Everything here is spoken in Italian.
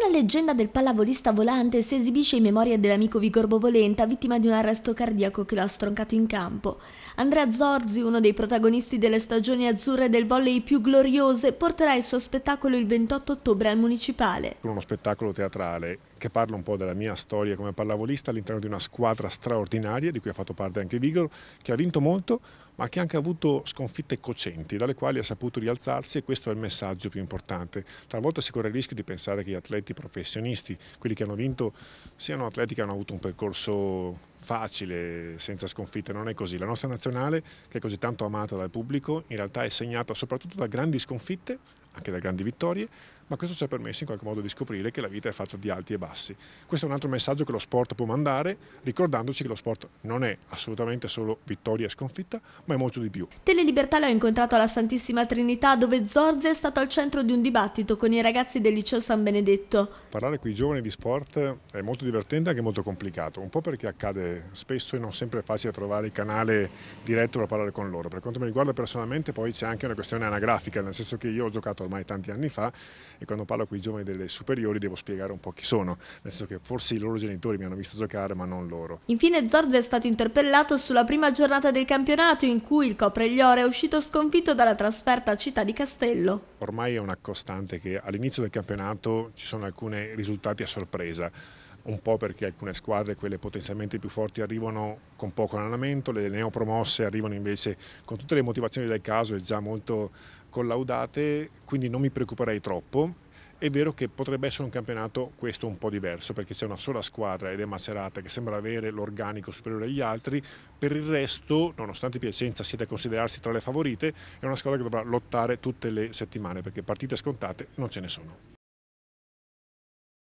Una leggenda del pallavolista volante si esibisce in memoria dell'amico Vigorbo Volenta, vittima di un arresto cardiaco che lo ha stroncato in campo. Andrea Zorzi, uno dei protagonisti delle stagioni azzurre del volley più gloriose, porterà il suo spettacolo il 28 ottobre al Municipale. Uno spettacolo teatrale che parla un po' della mia storia come pallavolista all'interno di una squadra straordinaria di cui ha fatto parte anche Vigor, che ha vinto molto ma che ha anche avuto sconfitte cocenti dalle quali ha saputo rialzarsi e questo è il messaggio più importante. Talvolta si corre il rischio di pensare che gli atleti professionisti, quelli che hanno vinto, siano atleti che hanno avuto un percorso facile, senza sconfitte, non è così. La nostra nazionale, che è così tanto amata dal pubblico, in realtà è segnata soprattutto da grandi sconfitte, anche da grandi vittorie, ma questo ci ha permesso in qualche modo di scoprire che la vita è fatta di alti e bassi. Questo è un altro messaggio che lo sport può mandare, ricordandoci che lo sport non è assolutamente solo vittoria e sconfitta, ma è molto di più. Tele Libertà l'ho incontrato alla Santissima Trinità, dove Zorze è stato al centro di un dibattito con i ragazzi del liceo San Benedetto. Parlare con i giovani di sport è molto divertente e anche molto complicato, un po' perché accade spesso e non sempre è facile trovare il canale diretto per parlare con loro. Per quanto mi riguarda personalmente poi c'è anche una questione anagrafica, nel senso che io ho giocato ormai tanti anni fa e quando parlo con i giovani delle superiori devo spiegare un po' chi sono, nel senso che forse i loro genitori mi hanno visto giocare ma non loro. Infine Zorzi è stato interpellato sulla prima giornata del campionato in cui il Copregliore è uscito sconfitto dalla trasferta a Città di Castello. Ormai è una costante che all'inizio del campionato ci sono alcuni risultati a sorpresa un po' perché alcune squadre, quelle potenzialmente più forti, arrivano con poco allenamento, le neopromosse arrivano invece con tutte le motivazioni del caso e già molto collaudate, quindi non mi preoccuperei troppo. È vero che potrebbe essere un campionato questo un po' diverso perché c'è una sola squadra ed è Macerata che sembra avere l'organico superiore agli altri, per il resto, nonostante Piacenza sia da considerarsi tra le favorite, è una squadra che dovrà lottare tutte le settimane perché partite scontate non ce ne sono.